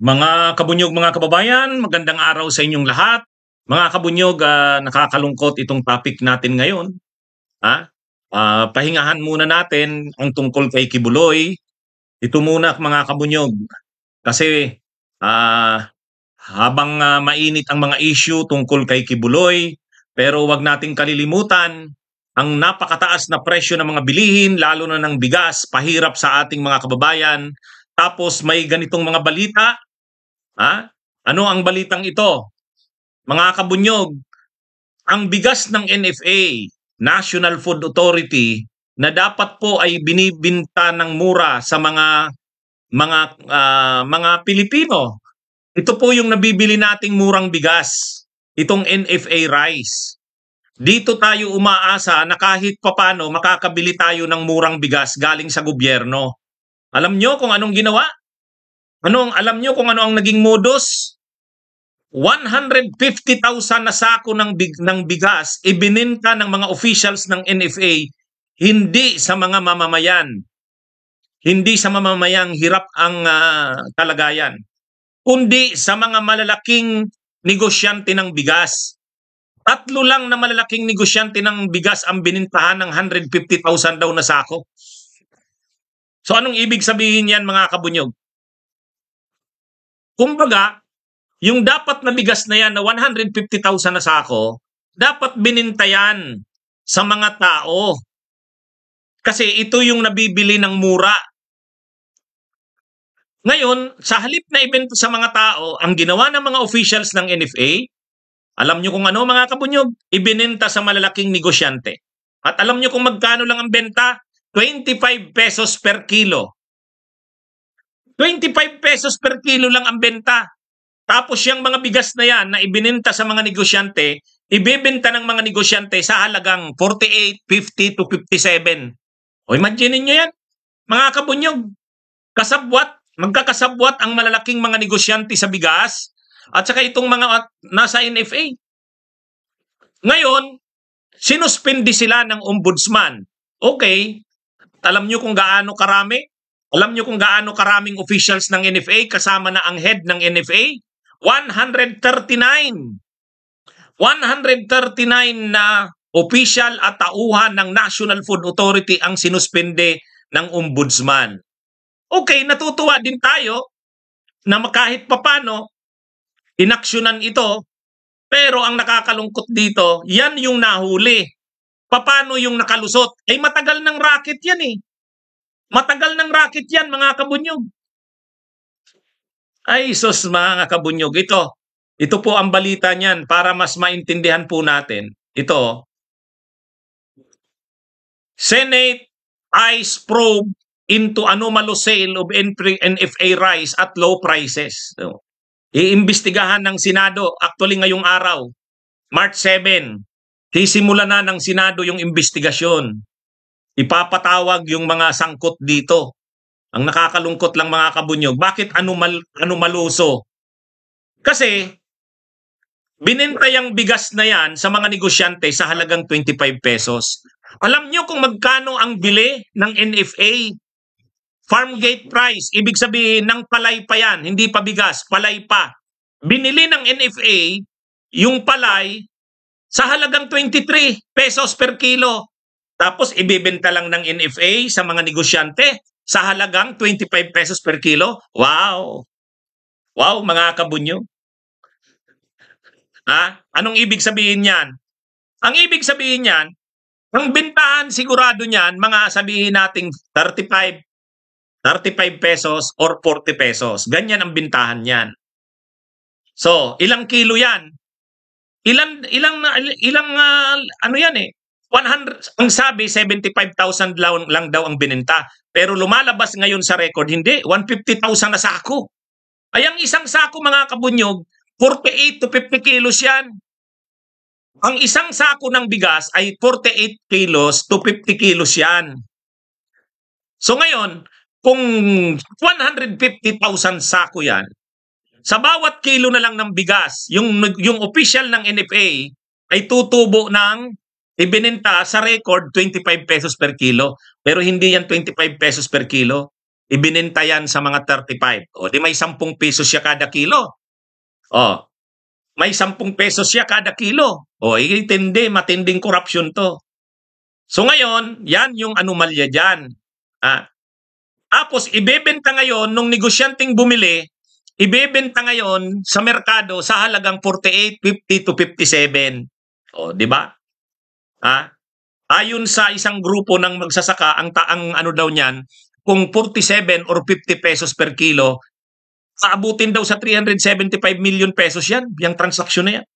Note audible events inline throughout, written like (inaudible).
Mga kabunyog, mga kababayan, magandang araw sa inyong lahat. Mga kabunyog, uh, nakakalungkot itong topic natin ngayon. Ha? Uh, pahingahan muna natin ang tungkol kay Kibuloy. Ito muna mga kabunyog. Kasi uh, habang uh, mainit ang mga issue tungkol kay Kibuloy, pero wag nating kalilimutan ang napakataas na presyo ng mga bilihin, lalo na ng bigas, pahirap sa ating mga kababayan. Tapos may ganitong mga balita Ha? Ano ang balitang ito? Mga kabunyog, ang bigas ng NFA, National Food Authority, na dapat po ay binibinta ng mura sa mga mga uh, mga Pilipino. Ito po yung nabibili nating murang bigas, itong NFA rice. Dito tayo umaasa na kahit papano makakabili tayo ng murang bigas galing sa gobyerno. Alam nyo kung anong ginawa ano ang alam nyo kung ano ang naging modus? 150,000 na sako ng, big, ng bigas ibininta ng mga officials ng NFA hindi sa mga mamamayan. Hindi sa mamamayang hirap ang uh, kalagayan. Kundi sa mga malalaking negosyante ng bigas. Tatlo lang na malalaking negosyante ng bigas ang binintahan ng 150,000 daw na sako. So anong ibig sabihin yan mga kabunyog? Kumbaga, yung dapat na bigas na yan na 150,000 na sa ako, dapat binintayan sa mga tao. Kasi ito yung nabibili ng mura. Ngayon, sa halip na ibenta sa mga tao, ang ginawa ng mga officials ng NFA, alam nyo kung ano mga kabunyog, ibinenta sa malalaking negosyante. At alam nyo kung magkano lang ang benta? 25 pesos per kilo. 25 pesos per kilo lang ang benta. Tapos yung mga bigas na yan na ibininta sa mga negosyante, ibebenta ng mga negosyante sa halagang 48, 50 to 57. O imagine niyo yan, mga kabunyog, kasabwat, magkakasabwat ang malalaking mga negosyante sa bigas at saka itong mga nasa NFA. Ngayon, sinuspindi sila ng ombudsman. Okay, alam niyo kung gaano karami? Alam niyo kung gaano karaming officials ng NFA kasama na ang head ng NFA? 139. 139 na official at tauhan ng National Food Authority ang sinuspende ng ombudsman. Okay, natutuwa din tayo na kahit papano inaksyonan ito pero ang nakakalungkot dito, yan yung nahuli. Paano yung nakalusot? Ay matagal ng racket yan eh. Matagal ng racket yan, mga kabunyog. Ay, sos, mga kabunyog. Ito, ito po ang balita niyan para mas maintindihan po natin. Ito, Senate ICE probe into anomalous sale of NFA rice at low prices. So, iimbestigahan ng Senado actually ngayong araw, March 7. Sisimula na ng Senado yung investigasyon. Ipapatawag yung mga sangkot dito. Ang nakakalungkot lang mga kabunyog, bakit anumal, anumaluso? Kasi, binenta yung bigas na yan sa mga negosyante sa halagang 25 pesos. Alam nyo kung magkano ang bili ng NFA? Farm gate price, ibig sabihin ng palay pa yan, hindi pa bigas, palay pa. Binili ng NFA yung palay sa halagang 23 pesos per kilo. Tapos ibibenta lang ng NFA sa mga negosyante sa halagang 25 pesos per kilo. Wow! Wow, mga kabunyo. Ha? Anong ibig sabihin niyan? Ang ibig sabihin niyan, ang bintahan sigurado niyan, mga sabihin nating 35, 35 pesos or 40 pesos. Ganyan ang bintahan niyan. So, ilang kilo yan? Ilan ilang ilang uh, ano yan eh? 100 ang sabi 75,000 lang, lang daw ang binenta. Pero lumalabas ngayon sa record, hindi 150,000 na sako. Ay ang isang sako mga kabunyog, 48 to 50 kilos 'yan. Ang isang sako ng bigas ay 48 kilos to 50 kilos 'yan. So ngayon, kung 150,000 sako 'yan, sa bawat kilo na lang ng bigas, yung yung official ng NFA ay tutubo ng Ibinenta sa record 25 pesos per kilo. Pero hindi yan 25 pesos per kilo. Ibinenta yan sa mga 35. O di may 10 pesos siya kada kilo. O, may 10 pesos siya kada kilo. O, itindi, matinding corruption to. So ngayon, yan yung anomalya dyan. Ah. Tapos, ibebenta ngayon, nung negosyanteng bumili, ibebenta ngayon sa merkado sa halagang 48, 50 to 57. O, di ba? Ha? Ayon sa isang grupo ng magsasaka, ang taang ano daw niyan, kung 47 or 50 pesos per kilo, aabutin daw sa 375 million pesos yan, yung transaksyon na yan.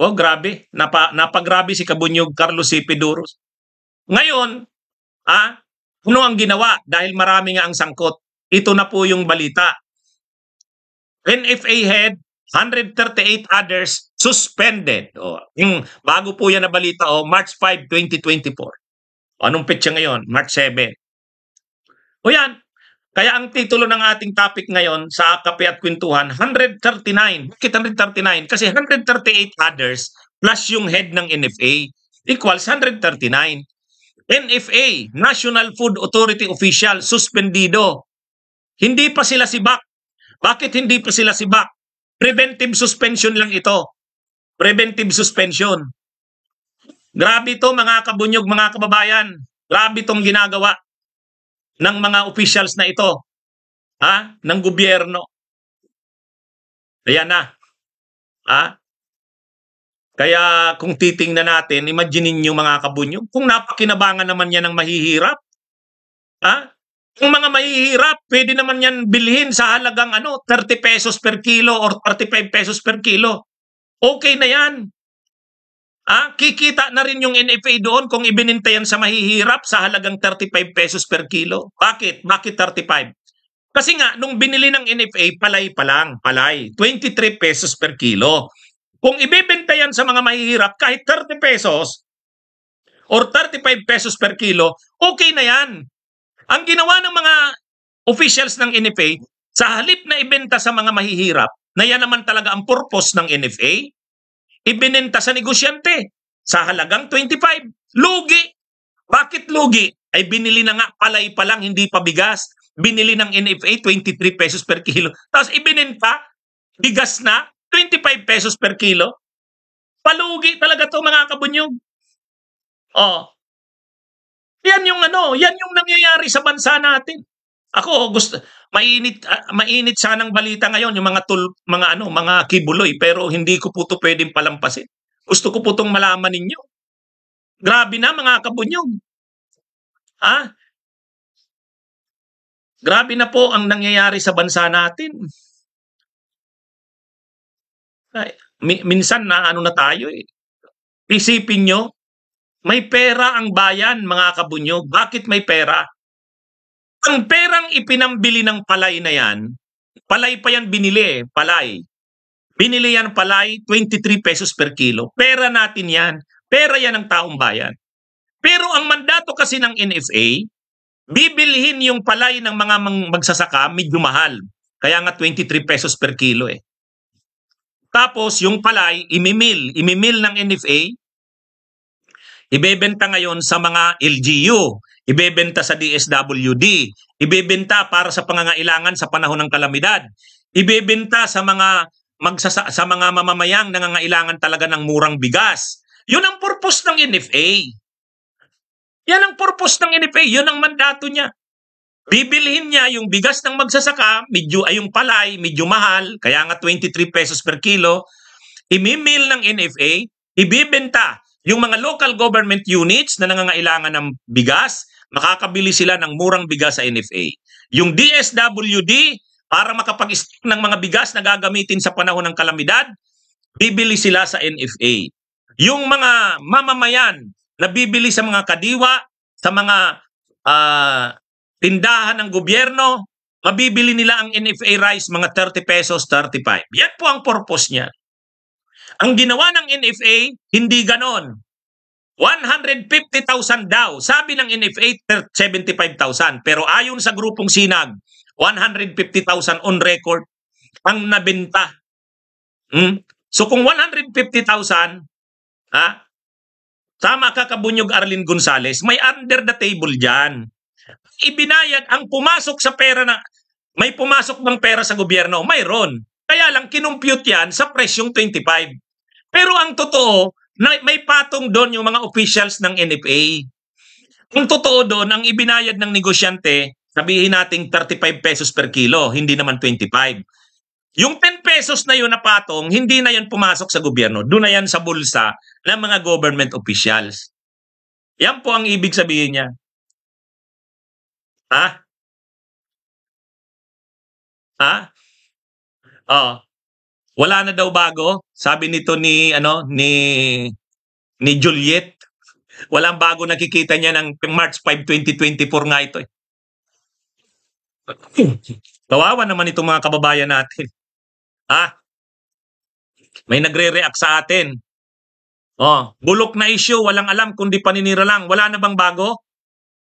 Oh, grabe. Napa, napagrabe si Kabunyog Carlos C. Piduros. Ngayon, ha, ano ang ginawa? Dahil marami nga ang sangkot. Ito na po yung balita. NFA head 138 others suspended. O, yung bago po yan na balita, o, March 5, 2024. anong petsa ngayon? March 7. O yan, kaya ang titulo ng ating topic ngayon sa Kape at Kwentuhan, 139. Bakit 139? Kasi 138 others plus yung head ng NFA equals 139. NFA, National Food Authority Official, suspendido. Hindi pa sila sibak. Bakit hindi pa sila sibak? Preventive suspension lang ito. Preventive suspension. Grabe to mga kabunyog, mga kababayan. Grabe tong ginagawa ng mga officials na ito. Ha? Ng gobyerno. Ayan na. Ha? Kaya kung titingnan natin, imagine niyo mga kabunyog, kung napakinabangan naman niya ng mahihirap, ha? Yung mga mahihirap, pwede naman yan bilhin sa halagang ano, 30 pesos per kilo or 35 pesos per kilo. Okay na yan. Ah, kikita na rin yung NFA doon kung ibininta yan sa mahihirap sa halagang 35 pesos per kilo. Bakit? Bakit 35? Kasi nga, nung binili ng NFA, palay pa lang, palay. 23 pesos per kilo. Kung ibibenta yan sa mga mahihirap, kahit 30 pesos or 35 pesos per kilo, okay na yan. Ang ginawa ng mga officials ng NFA, sa halip na ibenta sa mga mahihirap, na yan naman talaga ang purpose ng NFA, ibinenta sa negosyante sa halagang 25. Lugi! Bakit lugi? Ay binili na nga palay pa lang, hindi pa bigas. Binili ng NFA 23 pesos per kilo. Tapos ibinenta, bigas na, 25 pesos per kilo. Palugi talaga to mga kabunyog. Oh, yan yung ano, yan yung nangyayari sa bansa natin. Ako gusto mainit uh, mainit sanang balita ngayon yung mga tul, mga ano, mga kibuloy pero hindi ko po to pwedeng palampasin. Gusto ko po tong malaman ninyo. Grabe na mga kabunyog. Ha? Grabe na po ang nangyayari sa bansa natin. Ay, minsan na ano na tayo eh. Isipin nyo, may pera ang bayan, mga kabunyog. Bakit may pera? Ang perang ipinambili ng palay na yan, palay pa yan binili, eh, palay. Binili yan palay, 23 pesos per kilo. Pera natin yan. Pera yan ng taong bayan. Pero ang mandato kasi ng NFA, bibilhin yung palay ng mga magsasaka medyo mahal. Kaya nga 23 pesos per kilo eh. Tapos yung palay, imimil. Imimil ng NFA, Ibebenta ngayon sa mga LGU, ibebenta sa DSWD, ibebenta para sa pangangailangan sa panahon ng kalamidad, ibebenta sa mga magsasa sa mga mamamayang nangangailangan talaga ng murang bigas. Yun ang purpose ng NFA. Yan ang purpose ng NFA, yun ang mandato niya. Bibilhin niya yung bigas ng magsasaka, medyo ay yung palay, medyo mahal, kaya nga 23 pesos per kilo. Imimil ng NFA, ibibenta yung mga local government units na nangangailangan ng bigas, makakabili sila ng murang bigas sa NFA. Yung DSWD, para makapag-stock ng mga bigas na gagamitin sa panahon ng kalamidad, bibili sila sa NFA. Yung mga mamamayan na bibili sa mga kadiwa, sa mga uh, tindahan ng gobyerno, mabibili nila ang NFA rice mga 30 pesos, 35. Yan po ang purpose niya. Ang ginawa ng NFA, hindi ganon. 150,000 daw. Sabi ng NFA, 75,000. Pero ayon sa grupong Sinag, 150,000 on record ang nabenta. Hmm? So kung 150,000, ha, tama ka kabunyog Arlin Gonzales, may under the table diyan. Ibinayad ang pumasok sa pera na, may pumasok bang pera sa gobyerno? Mayroon. Kaya lang kinumpute yan sa presyong 25. Pero ang totoo, may patong doon yung mga officials ng NFA. Ang totoo doon, ang ibinayad ng negosyante, sabihin nating 35 pesos per kilo, hindi naman 25. Yung 10 pesos na yun na patong, hindi na yun pumasok sa gobyerno. Doon na yan sa bulsa ng mga government officials. Yan po ang ibig sabihin niya. Ha? Ha? Oo. Wala na daw bago. Sabi nito ni ano ni ni Juliet. Walang bago nakikita niya ng March 5, 2024 nga ito. Eh. Kawawa naman itong mga kababayan natin. Ha? may nagre-react sa atin. Oh, bulok na issue, walang alam kundi paninira lang. Wala na bang bago?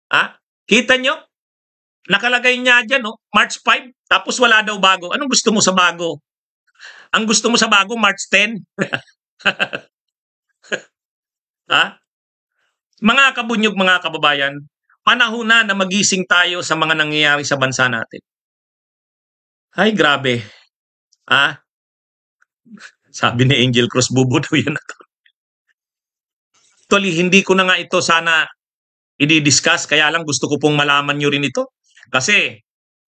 Ha? kita nyo? Nakalagay niya dyan, no? Oh, March 5, tapos wala daw bago. Anong gusto mo sa bago? Ang gusto mo sa bago, March 10? (laughs) ha? Mga kabunyog, mga kababayan, panahon na na magising tayo sa mga nangyayari sa bansa natin. Ay, grabe. Ha? Sabi ni Angel Cruz, bubo daw yun. Actually, hindi ko na nga ito sana i-discuss, kaya lang gusto ko pong malaman nyo rin ito. Kasi,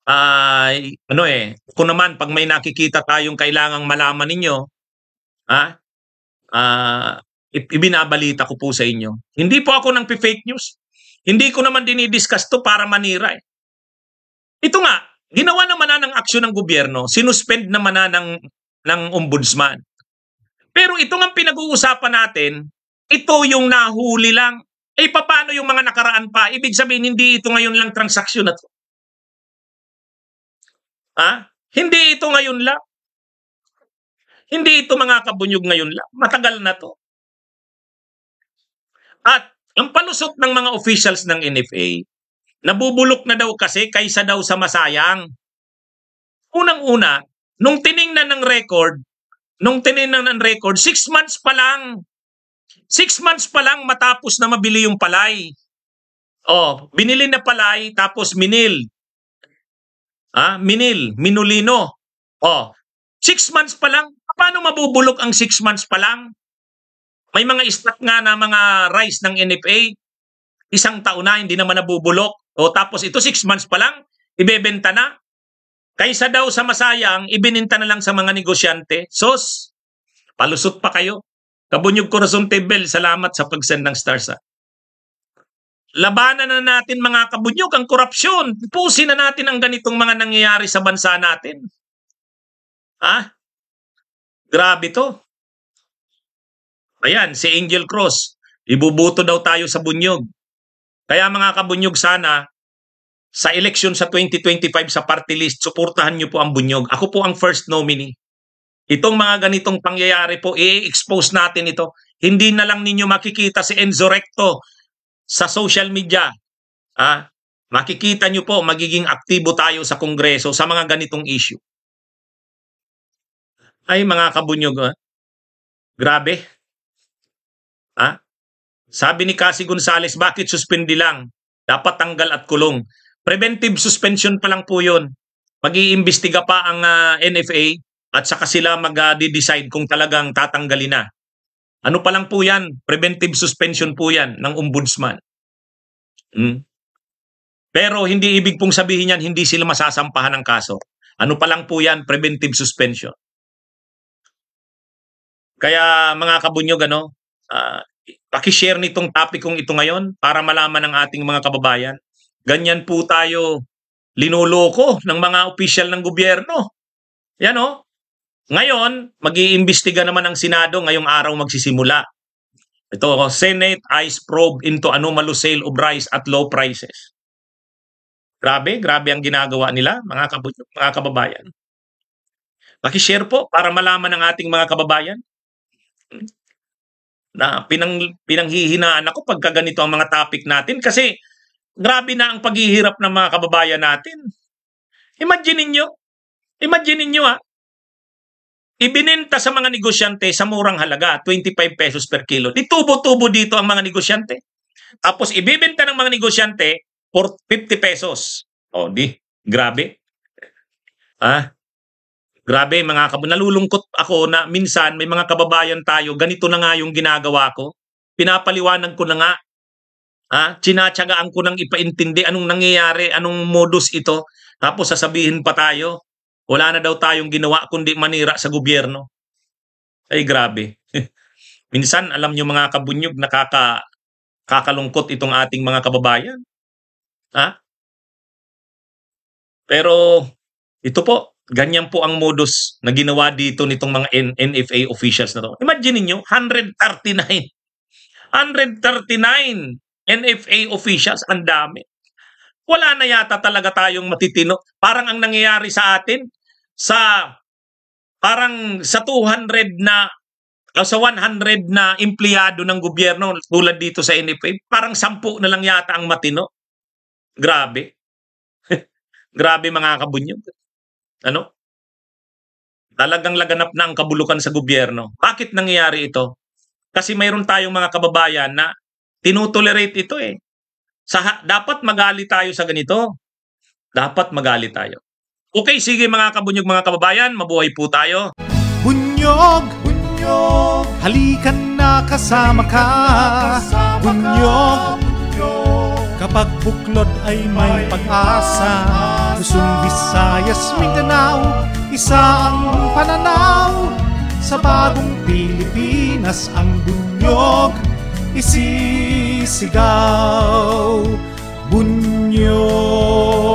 uh, ano eh, kung naman, pag may nakikita tayong kailangang malaman ninyo, ha, uh, ibinabalita ko po sa inyo. Hindi po ako ng fake news. Hindi ko naman dinidiscuss to para manira eh. Ito nga, ginawa naman na ng aksyon ng gobyerno, sinuspend naman na ng, ng ombudsman. Pero ito nga pinag-uusapan natin, ito yung nahuli lang. Eh paano yung mga nakaraan pa? Ibig sabihin, hindi ito ngayon lang transaksyon na to. Ha? Hindi ito ngayon lang. Hindi ito mga kabunyog ngayon lang. Matagal na to. At ang palusot ng mga officials ng NFA, nabubulok na daw kasi kaysa daw sa masayang. Unang-una, nung tiningnan ng record, nung tiningnan ng record, 6 months pa lang. 6 months pa lang matapos na mabili yung palay. O, oh, binili na palay tapos minil. Ah, Minil, Minulino. Oh, six months pa lang. Paano mabubulok ang six months pa lang? May mga stock nga na mga rice ng NFA. Isang taon na, hindi naman nabubulok. O tapos ito, six months pa lang, ibebenta na. Kaysa daw sa masayang, ibininta na lang sa mga negosyante. Sos, palusot pa kayo. Kabunyog Corazon Tebel, salamat sa pagsend ng stars. Ha? Labanan na natin mga kabunyog ang korupsyon. Pusin na natin ang ganitong mga nangyayari sa bansa natin. Ha? Grabe to. Ayan, si Angel Cross. Ibubuto daw tayo sa bunyog. Kaya mga kabunyog sana, sa eleksyon sa 2025 sa party list, suportahan niyo po ang bunyog. Ako po ang first nominee. Itong mga ganitong pangyayari po, i-expose natin ito. Hindi na lang ninyo makikita si Enzo Recto sa social media. Ah, makikita nyo po, magiging aktibo tayo sa Kongreso sa mga ganitong issue. Ay mga kabunyog, ah, grabe. Ah, sabi ni Cassie Gonzales, bakit suspendi lang? Dapat tanggal at kulong. Preventive suspension pa lang po yun. Mag-iimbestiga pa ang uh, ah, NFA at saka sila mag-decide ah, kung talagang tatanggalin na. Ano pa lang po yan? Preventive suspension po yan ng ombudsman. Hmm? Pero hindi ibig pong sabihin yan, hindi sila masasampahan ng kaso. Ano pa lang po yan? Preventive suspension. Kaya mga kabunyog, ano, uh, pakishare nitong topic kong ito ngayon para malaman ng ating mga kababayan. Ganyan po tayo linoloko ng mga opisyal ng gobyerno. Yan o. Oh. Ngayon, mag-iimbestiga naman ang Senado ngayong araw magsisimula. Ito, oh, Senate ICE probe into anomalous sale of rice at low prices. Grabe, grabe ang ginagawa nila, mga, kabutyok, mga kababayan. Pakishare po para malaman ng ating mga kababayan na pinang, pinanghihinaan ako pagka ganito ang mga topic natin kasi grabe na ang paghihirap ng mga kababayan natin. Imagine niyo, imagine niyo ah, Ibinenta sa mga negosyante sa murang halaga, 25 pesos per kilo. Ditubo-tubo dito ang mga negosyante. Tapos ibibenta ng mga negosyante for 50 pesos. O, oh, di. Grabe. Ah, grabe mga kabo. Nalulungkot ako na minsan may mga kababayan tayo, ganito na nga yung ginagawa ko. Pinapaliwanag ko na nga. Ha? Ah, Chinatsagaan ko nang ipaintindi anong nangyayari, anong modus ito. Tapos sasabihin pa tayo, wala na daw tayong ginawa kundi manira sa gobyerno. Ay grabe. (laughs) Minsan, alam niyo mga kabunyog, nakaka, kakalungkot itong ating mga kababayan. Ha? Pero ito po, ganyan po ang modus na ginawa dito nitong mga NFA officials na to. Imagine niyo, 139. 139 NFA officials, ang dami wala na yata talaga tayong matitino. Parang ang nangyayari sa atin, sa parang sa 200 na o sa 100 na empleyado ng gobyerno tulad dito sa NFA, parang 10 na lang yata ang matino. Grabe. (laughs) Grabe mga kabunyog. Ano? Talagang laganap na ang kabulukan sa gobyerno. Bakit nangyayari ito? Kasi mayroon tayong mga kababayan na tinutolerate ito eh. Sa, dapat magali tayo sa ganito. Dapat magali tayo. Okay, sige mga kabunyog mga kababayan, mabuhay po tayo. Bunyog, bunyog, halikan na kasama ka. Bunyog, bunyog, kapag buklod ay may pag-asa. Luzon, Visayas, Mindanao, isa ang pananaw. Sa bagong Pilipinas ang bunyog, isip sigaw bunyo.